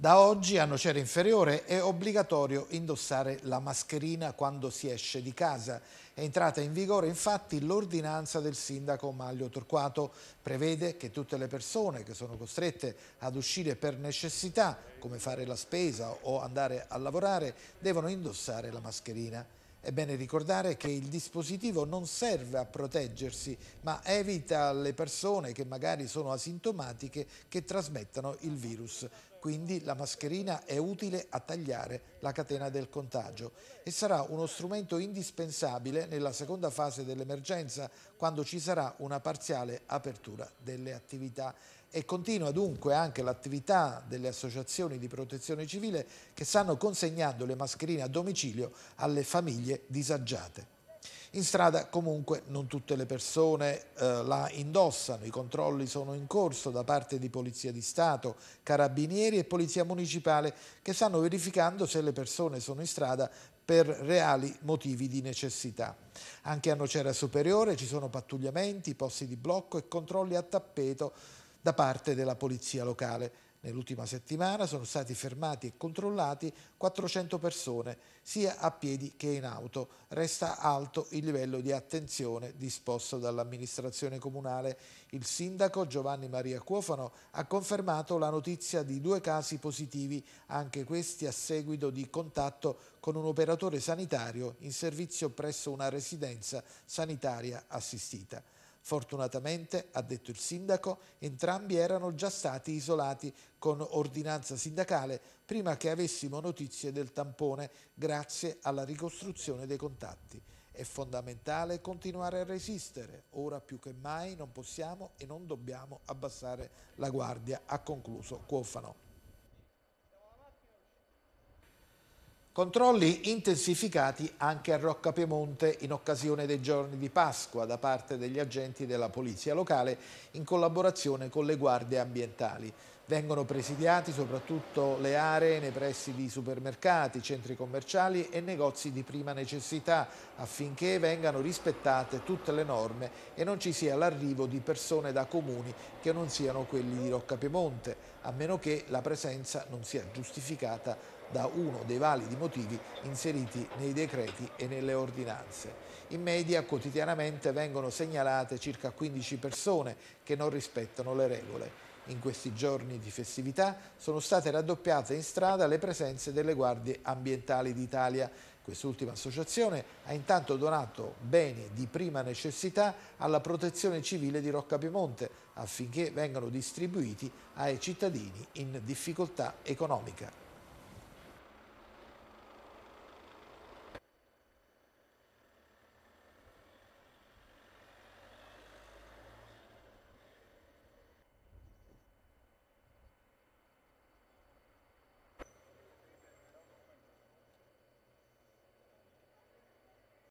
Da oggi a Nocera Inferiore è obbligatorio indossare la mascherina quando si esce di casa. È entrata in vigore infatti l'ordinanza del sindaco Maglio Torquato. Prevede che tutte le persone che sono costrette ad uscire per necessità, come fare la spesa o andare a lavorare, devono indossare la mascherina. È bene ricordare che il dispositivo non serve a proteggersi, ma evita le persone che magari sono asintomatiche che trasmettano il virus. Quindi la mascherina è utile a tagliare la catena del contagio e sarà uno strumento indispensabile nella seconda fase dell'emergenza quando ci sarà una parziale apertura delle attività e continua dunque anche l'attività delle associazioni di protezione civile che stanno consegnando le mascherine a domicilio alle famiglie disagiate. In strada comunque non tutte le persone eh, la indossano, i controlli sono in corso da parte di Polizia di Stato, Carabinieri e Polizia Municipale che stanno verificando se le persone sono in strada per reali motivi di necessità. Anche a Nocera Superiore ci sono pattugliamenti, posti di blocco e controlli a tappeto da parte della polizia locale. Nell'ultima settimana sono stati fermati e controllati 400 persone, sia a piedi che in auto. Resta alto il livello di attenzione disposto dall'amministrazione comunale. Il sindaco Giovanni Maria Cuofano ha confermato la notizia di due casi positivi, anche questi a seguito di contatto con un operatore sanitario in servizio presso una residenza sanitaria assistita. Fortunatamente, ha detto il sindaco, entrambi erano già stati isolati con ordinanza sindacale prima che avessimo notizie del tampone grazie alla ricostruzione dei contatti. È fondamentale continuare a resistere, ora più che mai non possiamo e non dobbiamo abbassare la guardia, ha concluso Cuofano. Controlli intensificati anche a Rocca Piemonte in occasione dei giorni di Pasqua da parte degli agenti della Polizia Locale in collaborazione con le guardie ambientali. Vengono presidiati soprattutto le aree nei pressi di supermercati, centri commerciali e negozi di prima necessità affinché vengano rispettate tutte le norme e non ci sia l'arrivo di persone da comuni che non siano quelli di Rocca Piemonte, a meno che la presenza non sia giustificata da uno dei validi motivi inseriti nei decreti e nelle ordinanze. In media quotidianamente vengono segnalate circa 15 persone che non rispettano le regole. In questi giorni di festività sono state raddoppiate in strada le presenze delle guardie ambientali d'Italia. Quest'ultima associazione ha intanto donato beni di prima necessità alla protezione civile di Rocca Piemonte affinché vengano distribuiti ai cittadini in difficoltà economica.